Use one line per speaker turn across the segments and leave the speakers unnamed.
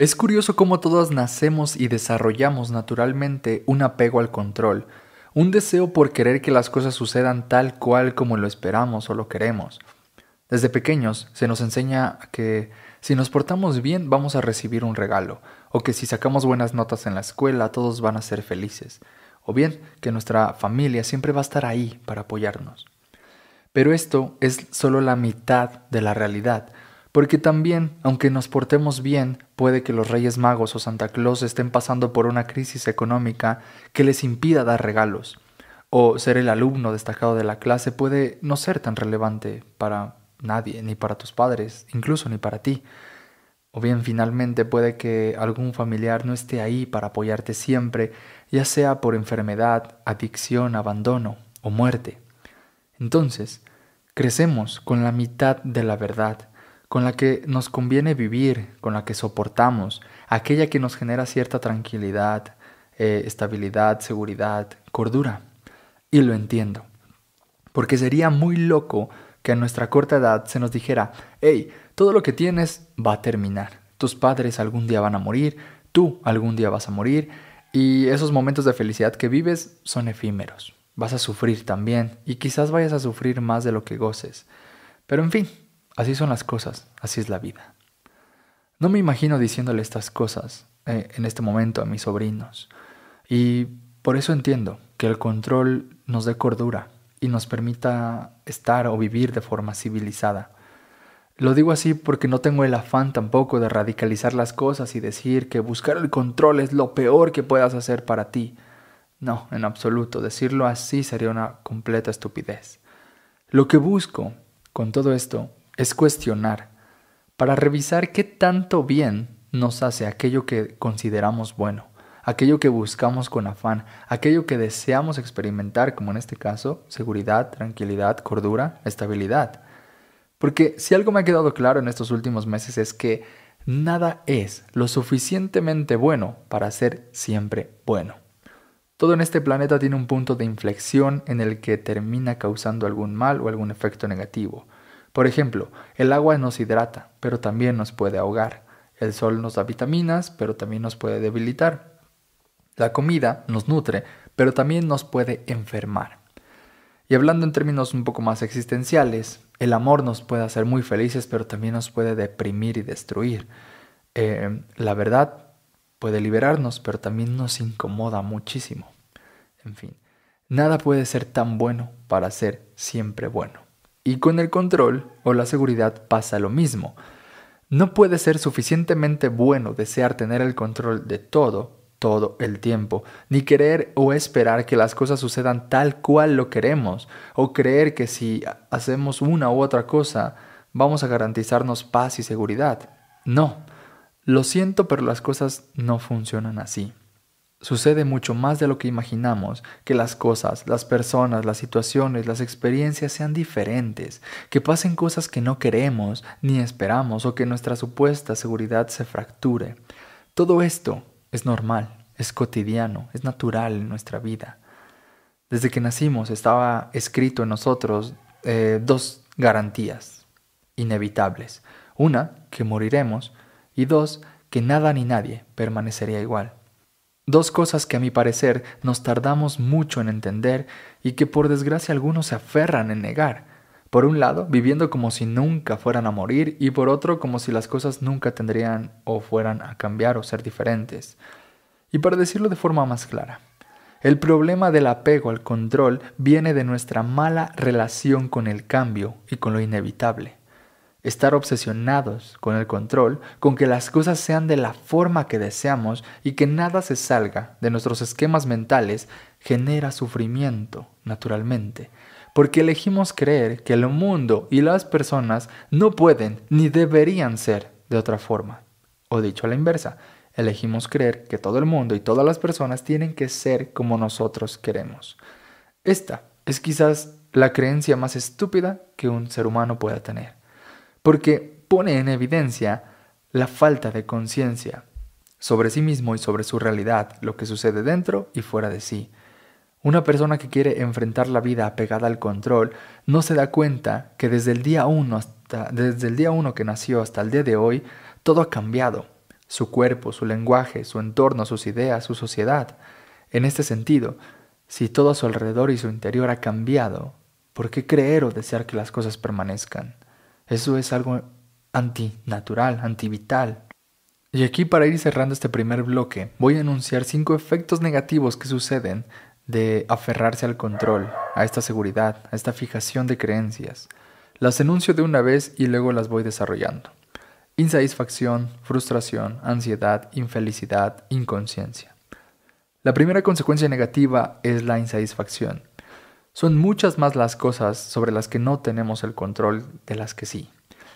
Es curioso cómo todos nacemos y desarrollamos naturalmente un apego al control, un deseo por querer que las cosas sucedan tal cual como lo esperamos o lo queremos. Desde pequeños se nos enseña que si nos portamos bien vamos a recibir un regalo, o que si sacamos buenas notas en la escuela todos van a ser felices, o bien que nuestra familia siempre va a estar ahí para apoyarnos. Pero esto es solo la mitad de la realidad, porque también, aunque nos portemos bien, puede que los Reyes Magos o Santa Claus estén pasando por una crisis económica que les impida dar regalos. O ser el alumno destacado de la clase puede no ser tan relevante para nadie, ni para tus padres, incluso ni para ti. O bien finalmente puede que algún familiar no esté ahí para apoyarte siempre, ya sea por enfermedad, adicción, abandono o muerte. Entonces, crecemos con la mitad de la verdad con la que nos conviene vivir, con la que soportamos, aquella que nos genera cierta tranquilidad, eh, estabilidad, seguridad, cordura. Y lo entiendo. Porque sería muy loco que a nuestra corta edad se nos dijera, hey, todo lo que tienes va a terminar. Tus padres algún día van a morir, tú algún día vas a morir, y esos momentos de felicidad que vives son efímeros. Vas a sufrir también, y quizás vayas a sufrir más de lo que goces. Pero en fin, Así son las cosas, así es la vida. No me imagino diciéndole estas cosas eh, en este momento a mis sobrinos. Y por eso entiendo que el control nos dé cordura y nos permita estar o vivir de forma civilizada. Lo digo así porque no tengo el afán tampoco de radicalizar las cosas y decir que buscar el control es lo peor que puedas hacer para ti. No, en absoluto, decirlo así sería una completa estupidez. Lo que busco con todo esto es cuestionar para revisar qué tanto bien nos hace aquello que consideramos bueno, aquello que buscamos con afán, aquello que deseamos experimentar, como en este caso, seguridad, tranquilidad, cordura, estabilidad. Porque si algo me ha quedado claro en estos últimos meses es que nada es lo suficientemente bueno para ser siempre bueno. Todo en este planeta tiene un punto de inflexión en el que termina causando algún mal o algún efecto negativo. Por ejemplo, el agua nos hidrata, pero también nos puede ahogar. El sol nos da vitaminas, pero también nos puede debilitar. La comida nos nutre, pero también nos puede enfermar. Y hablando en términos un poco más existenciales, el amor nos puede hacer muy felices, pero también nos puede deprimir y destruir. Eh, la verdad puede liberarnos, pero también nos incomoda muchísimo. En fin, nada puede ser tan bueno para ser siempre bueno. Y con el control o la seguridad pasa lo mismo. No puede ser suficientemente bueno desear tener el control de todo todo el tiempo, ni querer o esperar que las cosas sucedan tal cual lo queremos, o creer que si hacemos una u otra cosa vamos a garantizarnos paz y seguridad. No, lo siento, pero las cosas no funcionan así. Sucede mucho más de lo que imaginamos, que las cosas, las personas, las situaciones, las experiencias sean diferentes, que pasen cosas que no queremos ni esperamos o que nuestra supuesta seguridad se fracture. Todo esto es normal, es cotidiano, es natural en nuestra vida. Desde que nacimos estaba escrito en nosotros eh, dos garantías inevitables. Una, que moriremos y dos, que nada ni nadie permanecería igual. Dos cosas que a mi parecer nos tardamos mucho en entender y que por desgracia algunos se aferran en negar. Por un lado, viviendo como si nunca fueran a morir y por otro, como si las cosas nunca tendrían o fueran a cambiar o ser diferentes. Y para decirlo de forma más clara, el problema del apego al control viene de nuestra mala relación con el cambio y con lo inevitable estar obsesionados con el control, con que las cosas sean de la forma que deseamos y que nada se salga de nuestros esquemas mentales, genera sufrimiento, naturalmente, porque elegimos creer que el mundo y las personas no pueden ni deberían ser de otra forma. O dicho a la inversa, elegimos creer que todo el mundo y todas las personas tienen que ser como nosotros queremos. Esta es quizás la creencia más estúpida que un ser humano pueda tener porque pone en evidencia la falta de conciencia sobre sí mismo y sobre su realidad, lo que sucede dentro y fuera de sí. Una persona que quiere enfrentar la vida apegada al control no se da cuenta que desde el día uno desde el día que nació hasta el día de hoy todo ha cambiado, su cuerpo, su lenguaje, su entorno, sus ideas, su sociedad. En este sentido, si todo a su alrededor y su interior ha cambiado, ¿por qué creer o desear que las cosas permanezcan? Eso es algo antinatural, antivital. Y aquí para ir cerrando este primer bloque, voy a anunciar cinco efectos negativos que suceden de aferrarse al control, a esta seguridad, a esta fijación de creencias. Las enuncio de una vez y luego las voy desarrollando. Insatisfacción, frustración, ansiedad, infelicidad, inconsciencia. La primera consecuencia negativa es la insatisfacción. Son muchas más las cosas sobre las que no tenemos el control de las que sí.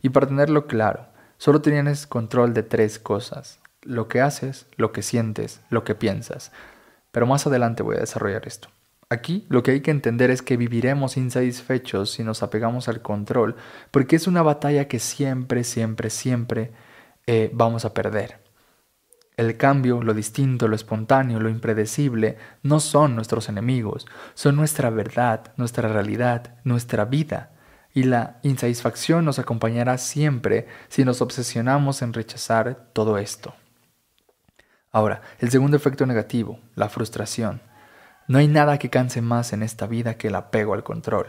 Y para tenerlo claro, solo tienes control de tres cosas. Lo que haces, lo que sientes, lo que piensas. Pero más adelante voy a desarrollar esto. Aquí lo que hay que entender es que viviremos insatisfechos si nos apegamos al control, porque es una batalla que siempre, siempre, siempre eh, vamos a perder. El cambio, lo distinto, lo espontáneo, lo impredecible, no son nuestros enemigos, son nuestra verdad, nuestra realidad, nuestra vida. Y la insatisfacción nos acompañará siempre si nos obsesionamos en rechazar todo esto. Ahora, el segundo efecto negativo, la frustración. No hay nada que canse más en esta vida que el apego al control.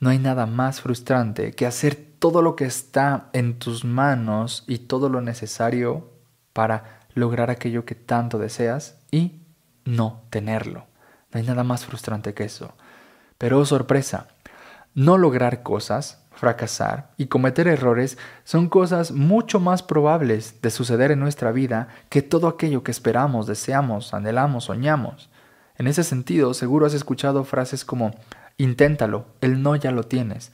No hay nada más frustrante que hacer todo lo que está en tus manos y todo lo necesario para lograr aquello que tanto deseas y no tenerlo. No hay nada más frustrante que eso. Pero oh, sorpresa, no lograr cosas, fracasar y cometer errores son cosas mucho más probables de suceder en nuestra vida que todo aquello que esperamos, deseamos, anhelamos, soñamos. En ese sentido, seguro has escuchado frases como inténtalo, el no ya lo tienes,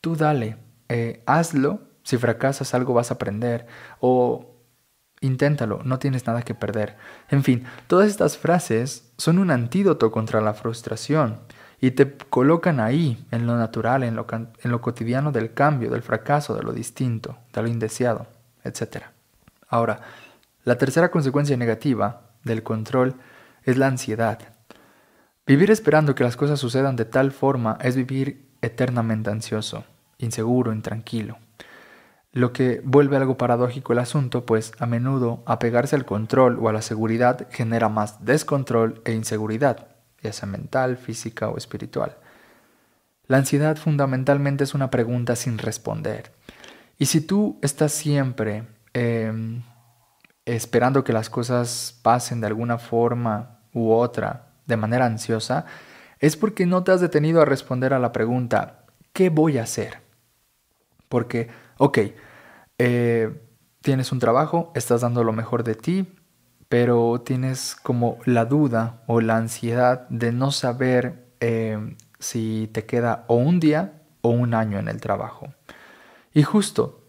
tú dale, eh, hazlo, si fracasas algo vas a aprender, o Inténtalo, no tienes nada que perder. En fin, todas estas frases son un antídoto contra la frustración y te colocan ahí, en lo natural, en lo, cotidiano del cambio, del fracaso, de lo distinto, de lo indeseado, etc. Ahora, la tercera consecuencia negativa del control es la ansiedad. Vivir esperando que las cosas sucedan de tal forma es vivir eternamente ansioso, inseguro, intranquilo, lo que vuelve algo paradójico el asunto, pues a menudo apegarse al control o a la seguridad genera más descontrol e inseguridad, ya sea mental, física o espiritual. La ansiedad fundamentalmente es una pregunta sin responder. Y si tú estás siempre em, esperando que las cosas pasen de alguna forma u otra de manera ansiosa, es porque no te has detenido a responder a la pregunta, ¿qué voy a hacer? Porque, ok, eh, tienes un trabajo, estás dando lo mejor de ti, pero tienes como la duda o la ansiedad de no saber eh, si te queda o un día o un año en el trabajo. Y justo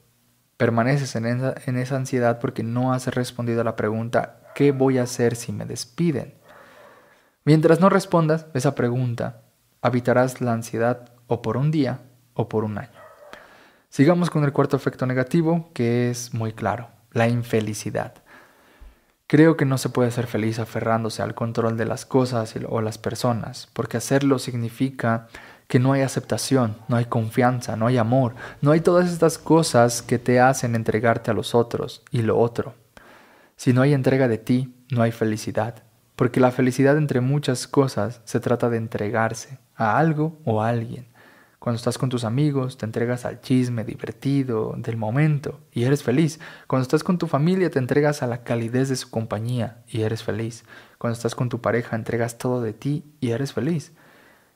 permaneces en esa, en esa ansiedad porque no has respondido a la pregunta, ¿qué voy a hacer si me despiden? Mientras no respondas esa pregunta, habitarás la ansiedad o por un día o por un año. Sigamos con el cuarto efecto negativo, que es muy claro, la infelicidad. Creo que no se puede ser feliz aferrándose al control de las cosas o las personas, porque hacerlo significa que no hay aceptación, no hay confianza, no hay amor, no hay todas estas cosas que te hacen entregarte a los otros y lo otro. Si no hay entrega de ti, no hay felicidad, porque la felicidad entre muchas cosas se trata de entregarse a algo o a alguien. Cuando estás con tus amigos, te entregas al chisme divertido del momento y eres feliz. Cuando estás con tu familia, te entregas a la calidez de su compañía y eres feliz. Cuando estás con tu pareja, entregas todo de ti y eres feliz.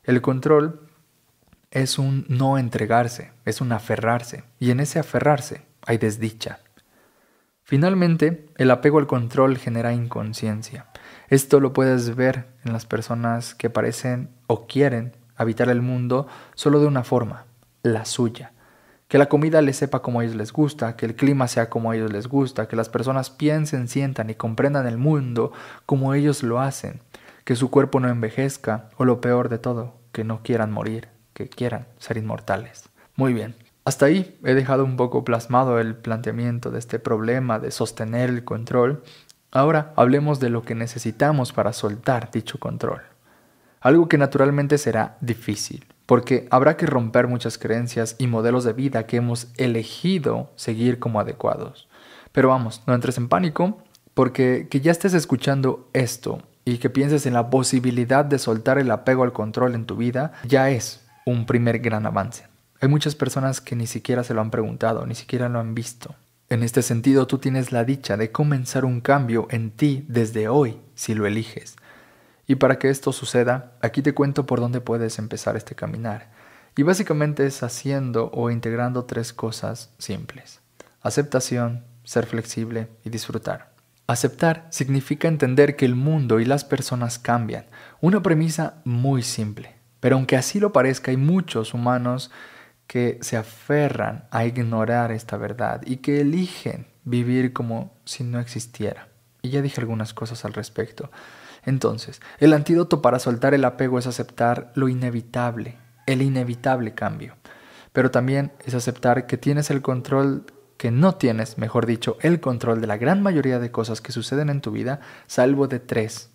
El control es un no entregarse, es un aferrarse. Y en ese aferrarse hay desdicha. Finalmente, el apego al control genera inconsciencia. Esto lo puedes ver en las personas que parecen o quieren habitar el mundo solo de una forma, la suya. Que la comida les sepa como a ellos les gusta, que el clima sea como a ellos les gusta, que las personas piensen, sientan y comprendan el mundo como ellos lo hacen, que su cuerpo no envejezca o lo peor de todo, que no quieran morir, que quieran ser inmortales. Muy bien, hasta ahí he dejado un poco plasmado el planteamiento de este problema de sostener el control. Ahora hablemos de lo que necesitamos para soltar dicho control algo que naturalmente será difícil, porque habrá que romper muchas creencias y modelos de vida que hemos elegido seguir como adecuados. Pero vamos, no entres en pánico, porque que ya estés escuchando esto y que pienses en la posibilidad de soltar el apego al control en tu vida, ya es un primer gran avance. Hay muchas personas que ni siquiera se lo han preguntado, ni siquiera lo han visto. En este sentido, tú tienes la dicha de comenzar un cambio en ti desde hoy, si lo eliges. Y para que esto suceda, aquí te cuento por dónde puedes empezar este caminar. Y básicamente es haciendo o integrando tres cosas simples. Aceptación, ser flexible y disfrutar. Aceptar significa entender que el mundo y las personas cambian. Una premisa muy simple. Pero aunque así lo parezca, hay muchos humanos que se aferran a ignorar esta verdad y que eligen vivir como si no existiera. Y ya dije algunas cosas al respecto. Entonces, el antídoto para soltar el apego es aceptar lo inevitable, el inevitable cambio. Pero también es aceptar que tienes el control, que no tienes, mejor dicho, el control de la gran mayoría de cosas que suceden en tu vida, salvo de tres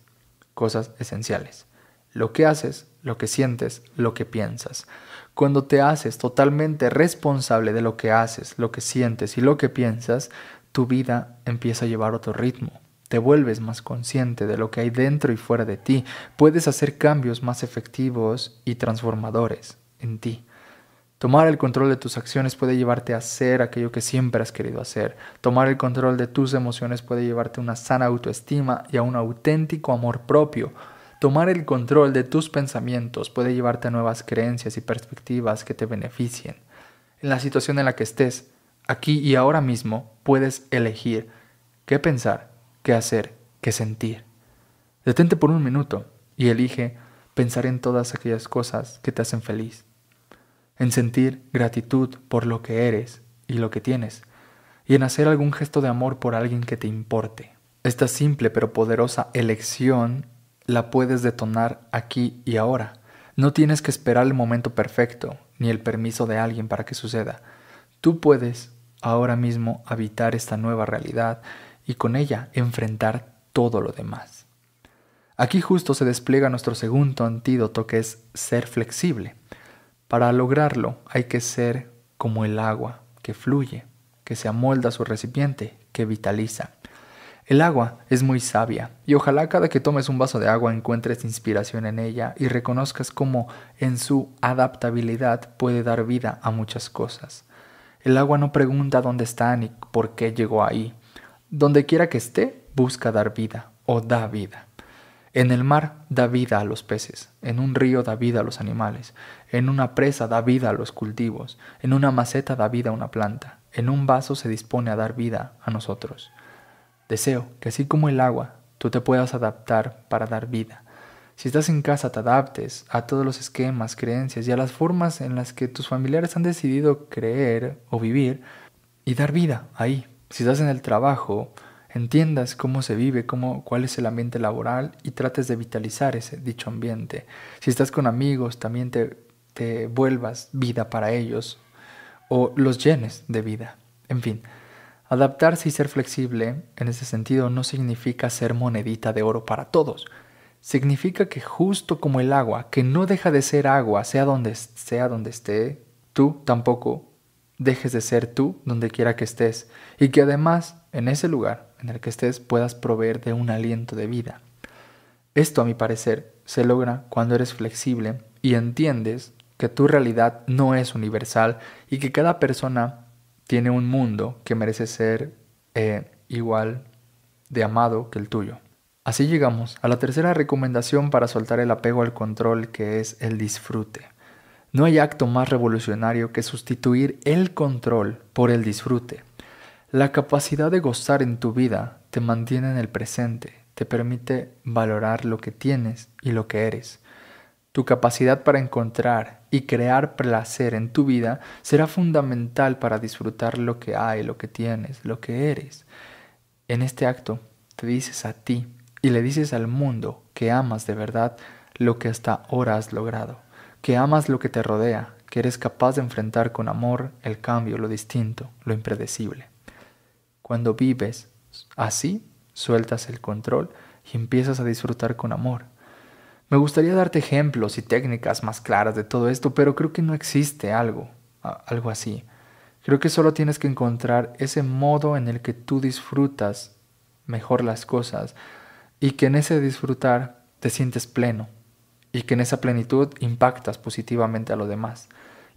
cosas esenciales. Lo que haces, lo que sientes, lo que piensas. Cuando te haces totalmente responsable de lo que haces, lo que sientes y lo que piensas, tu vida empieza a llevar otro ritmo. Te vuelves más consciente de lo que hay dentro y fuera de ti. Puedes hacer cambios más efectivos y transformadores en ti. Tomar el control de tus acciones puede llevarte a hacer aquello que siempre has querido hacer. Tomar el control de tus emociones puede llevarte a una sana autoestima y a un auténtico amor propio. Tomar el control de tus pensamientos puede llevarte a nuevas creencias y perspectivas que te beneficien. En la situación en la que estés, aquí y ahora mismo, puedes elegir qué pensar, qué hacer, qué sentir. Detente por un minuto y elige pensar en todas aquellas cosas que te hacen feliz, en sentir gratitud por lo que eres y lo que tienes, y en hacer algún gesto de amor por alguien que te importe. Esta simple pero poderosa elección la puedes detonar aquí y ahora. No tienes que esperar el momento perfecto ni el permiso de alguien para que suceda. Tú puedes ahora mismo habitar esta nueva realidad y con ella enfrentar todo lo demás. Aquí justo se despliega nuestro segundo antídoto que es ser flexible. Para lograrlo hay que ser como el agua que fluye, que se amolda a su recipiente, que vitaliza. El agua es muy sabia y ojalá cada que tomes un vaso de agua encuentres inspiración en ella y reconozcas cómo en su adaptabilidad puede dar vida a muchas cosas. El agua no pregunta dónde está ni por qué llegó ahí, donde quiera que esté, busca dar vida o da vida. En el mar da vida a los peces, en un río da vida a los animales, en una presa da vida a los cultivos, en una maceta da vida a una planta, en un vaso se dispone a dar vida a nosotros. Deseo que así como el agua, tú te puedas adaptar para dar vida. Si estás en casa, te adaptes a todos los esquemas, creencias y a las formas en las que tus familiares han decidido creer o vivir y dar vida ahí si estás en el trabajo, entiendas cómo se vive, cómo, cuál es el ambiente laboral y trates de vitalizar ese dicho ambiente. Si estás con amigos, también te, te vuelvas vida para ellos o los llenes de vida. En fin, adaptarse y ser flexible en ese sentido no significa ser monedita de oro para todos. Significa que justo como el agua, que no deja de ser agua, sea donde, sea donde esté, tú tampoco dejes de ser tú donde quiera que estés y que además en ese lugar en el que estés puedas proveer de un aliento de vida. Esto a mi parecer se logra cuando eres flexible y entiendes que tu realidad no es universal y que cada persona tiene un mundo que merece ser eh, igual de amado que el tuyo. Así llegamos a la tercera recomendación para soltar el apego al control que es el disfrute. No hay acto más revolucionario que sustituir el control por el disfrute. La capacidad de gozar en tu vida te mantiene en el presente, te permite valorar lo que tienes y lo que eres. Tu capacidad para encontrar y crear placer en tu vida será fundamental para disfrutar lo que hay, lo que tienes, lo que eres. En este acto te dices a ti y le dices al mundo que amas de verdad lo que hasta ahora has logrado que amas lo que te rodea, que eres capaz de enfrentar con amor el cambio, lo distinto, lo impredecible. Cuando vives así, sueltas el control y empiezas a disfrutar con amor. Me gustaría darte ejemplos y técnicas más claras de todo esto, pero creo que no existe algo, algo así. Creo que solo tienes que encontrar ese modo en el que tú disfrutas mejor las cosas y que en ese disfrutar te sientes pleno, y que en esa plenitud impactas positivamente a los demás.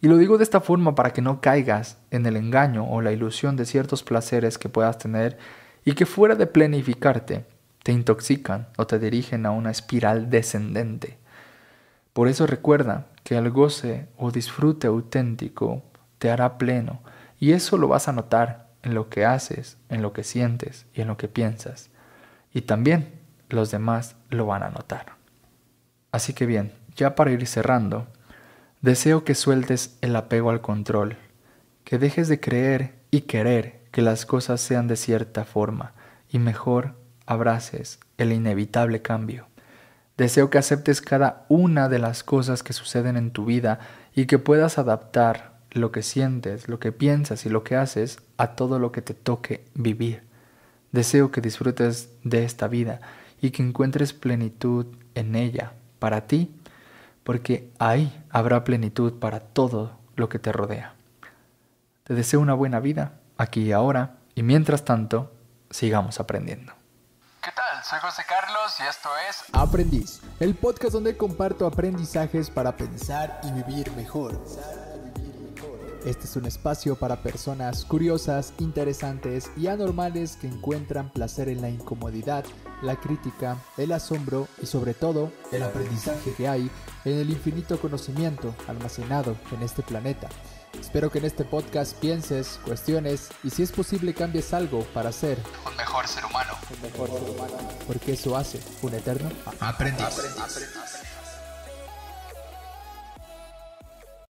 Y lo digo de esta forma para que no caigas en el engaño o la ilusión de ciertos placeres que puedas tener y que fuera de planificarte te intoxican o te dirigen a una espiral descendente. Por eso recuerda que el goce o disfrute auténtico te hará pleno y eso lo vas a notar en lo que haces, en lo que sientes y en lo que piensas. Y también los demás lo van a notar. Así que bien, ya para ir cerrando, deseo que sueltes el apego al control, que dejes de creer y querer que las cosas sean de cierta forma y mejor abraces el inevitable cambio. Deseo que aceptes cada una de las cosas que suceden en tu vida y que puedas adaptar lo que sientes, lo que piensas y lo que haces a todo lo que te toque vivir. Deseo que disfrutes de esta vida y que encuentres plenitud en ella para ti, porque ahí habrá plenitud para todo lo que te rodea. Te deseo una buena vida, aquí y ahora, y mientras tanto, sigamos aprendiendo. ¿Qué tal? Soy José Carlos y esto es Aprendiz, el podcast donde comparto aprendizajes para pensar y vivir mejor. Este es un espacio para personas curiosas, interesantes y anormales que encuentran placer en la incomodidad, la crítica, el asombro y sobre todo el aprendizaje que hay en el infinito conocimiento almacenado en este planeta. Espero que en este podcast pienses, cuestiones y si es posible cambies algo para ser un mejor ser humano. Porque eso hace un eterno aprendiz.